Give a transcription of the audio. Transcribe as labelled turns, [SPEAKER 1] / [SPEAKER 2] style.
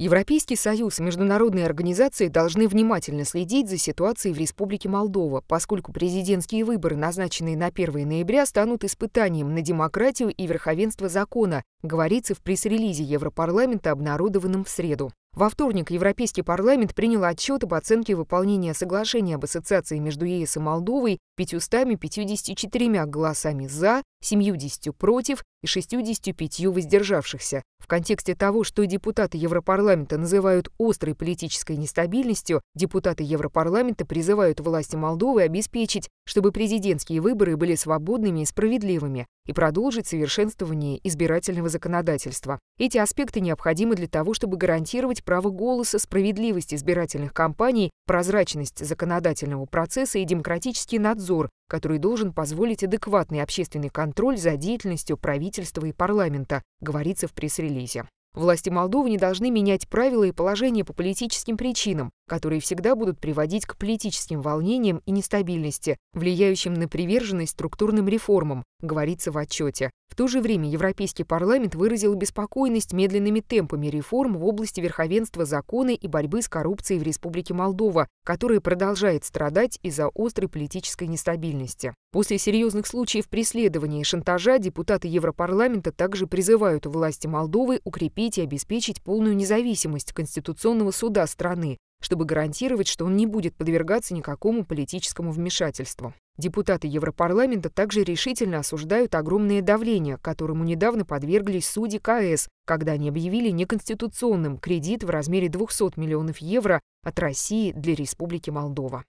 [SPEAKER 1] Европейский союз и международные организации должны внимательно следить за ситуацией в Республике Молдова, поскольку президентские выборы, назначенные на 1 ноября, станут испытанием на демократию и верховенство закона, говорится в пресс-релизе Европарламента, обнародованном в среду. Во вторник Европейский парламент принял отчет об оценке выполнения соглашения об ассоциации между ЕС и Молдовой 554 голосами «за», 70 против и 65 воздержавшихся. В контексте того, что депутаты Европарламента называют острой политической нестабильностью, депутаты Европарламента призывают власти Молдовы обеспечить, чтобы президентские выборы были свободными и справедливыми, и продолжить совершенствование избирательного законодательства. Эти аспекты необходимы для того, чтобы гарантировать право голоса, справедливость избирательных кампаний, прозрачность законодательного процесса и демократический надзор который должен позволить адекватный общественный контроль за деятельностью правительства и парламента, говорится в пресс-релизе. Власти Молдовы не должны менять правила и положения по политическим причинам, которые всегда будут приводить к политическим волнениям и нестабильности, влияющим на приверженность структурным реформам, говорится в отчете. В то же время Европейский парламент выразил беспокойность медленными темпами реформ в области верховенства закона и борьбы с коррупцией в Республике Молдова, которая продолжает страдать из-за острой политической нестабильности. После серьезных случаев преследования и шантажа депутаты Европарламента также призывают власти Молдовы укрепить и обеспечить полную независимость Конституционного суда страны, чтобы гарантировать, что он не будет подвергаться никакому политическому вмешательству. Депутаты Европарламента также решительно осуждают огромное давление, которому недавно подверглись судьи КС, когда они объявили неконституционным кредит в размере 200 миллионов евро от России для Республики Молдова.